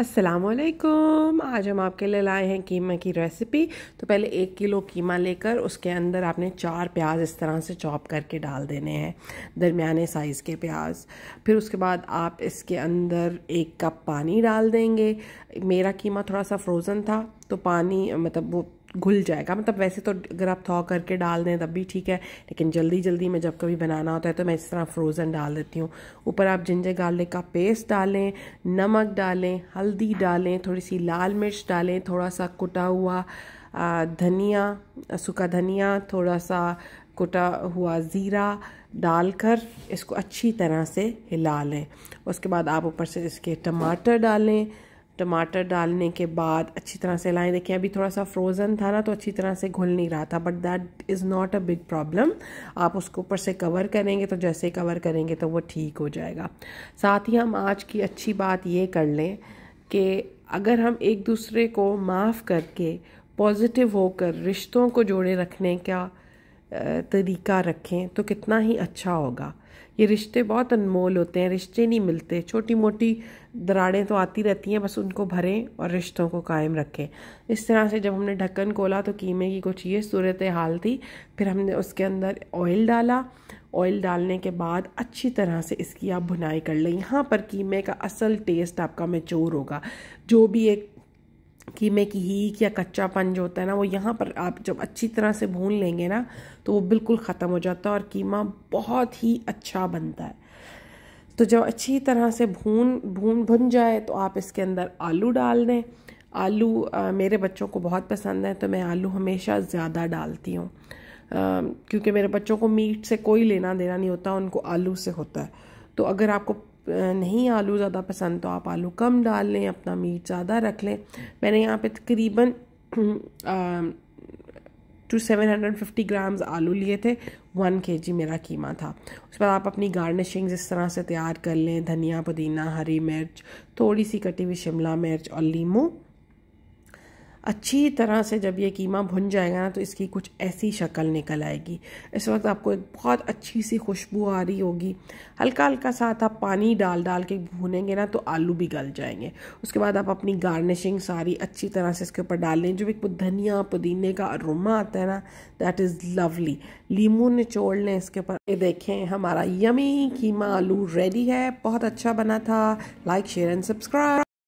असलकुम आज हम आपके लिए लाए हैं कीमा की रेसिपी तो पहले एक किलो कीमा लेकर उसके अंदर आपने चार प्याज इस तरह से चॉप करके डाल देने हैं दरमियाने साइज़ के प्याज फिर उसके बाद आप इसके अंदर एक कप पानी डाल देंगे मेरा कीमा थोड़ा सा फ्रोज़न था तो पानी मतलब वो घुल जाएगा मतलब वैसे तो अगर आप थॉ करके डाल दें तब भी ठीक है लेकिन जल्दी जल्दी में जब कभी बनाना होता है तो मैं इस तरह फ्रोज़न डाल देती हूँ ऊपर आप जिंजर गार्लिक का पेस्ट डालें नमक डालें हल्दी डालें थोड़ी सी लाल मिर्च डालें थोड़ा सा कुटा हुआ धनिया सूखा धनिया थोड़ा सा कुटा हुआ ज़ीरा डालकर इसको अच्छी तरह से हिला लें उसके बाद आप ऊपर से इसके टमाटर डालें टमाटर डालने के बाद अच्छी तरह से लाएँ देखिए अभी थोड़ा सा फ्रोज़न था ना तो अच्छी तरह से घुल नहीं रहा था but that is not a big problem आप उसको ऊपर से कवर करेंगे तो जैसे कवर करेंगे तो वो ठीक हो जाएगा साथ ही हम आज की अच्छी बात ये कर लें कि अगर हम एक दूसरे को माफ़ करके पॉजिटिव होकर रिश्तों को जोड़े रखने का तरीका रखें तो कितना ही अच्छा होगा ये रिश्ते बहुत अनमोल होते हैं रिश्ते नहीं मिलते छोटी मोटी दराड़ें तो आती रहती हैं बस उनको भरें और रिश्तों को कायम रखें इस तरह से जब हमने ढक्कन खोला तो कीमे की कुछ ये सूरत हाल थी फिर हमने उसके अंदर ऑयल डाला ऑयल डालने के बाद अच्छी तरह से इसकी आप भुनाई कर लें यहाँ पर कीमे का असल टेस्ट आपका मेचोर होगा जो भी एक कीमे की हीक या कच्चापन जो होता है ना वो यहाँ पर आप जब अच्छी तरह से भून लेंगे ना तो वो बिल्कुल ख़त्म हो जाता है और कीमा बहुत ही अच्छा बनता है तो जब अच्छी तरह से भून भून भुन जाए तो आप इसके अंदर आलू डाल दें आलू आ, मेरे बच्चों को बहुत पसंद है तो मैं आलू हमेशा ज़्यादा डालती हूँ क्योंकि मेरे बच्चों को मीट से कोई लेना देना नहीं होता उनको आलू से होता है तो अगर आपको नहीं आलू ज़्यादा पसंद तो आप आलू कम डाल लें अपना मीट ज़्यादा रख लें मैंने यहाँ पे तकरीबन two seven hundred fifty grams आलू लिए थे वन के जी मेरा कीमा था उसके बाद आप अपनी गार्निशिंग्स इस तरह से तैयार कर लें धनिया पुदीना हरी मिर्च थोड़ी सी कटी हुई शिमला मिर्च और लीमू अच्छी तरह से जब ये कीमा भुन जाएगा ना तो इसकी कुछ ऐसी शक्ल निकल आएगी इस वक्त आपको एक बहुत अच्छी सी खुशबू आ रही होगी हल्का हल्का साथ आप पानी डाल डाल के भुनेंगे ना तो आलू भी गल जाएंगे उसके बाद आप अपनी गार्निशिंग सारी अच्छी तरह से इसके ऊपर डाल लें जो एक धनिया पुदीने का अरोमा आता है ना दैट इज़ लवली लीमू निचोड़ लें इसके ऊपर ये देखें हमारा यमी कीमा आलू रेडी है बहुत अच्छा बना था लाइक शेयर एंड सब्सक्राइब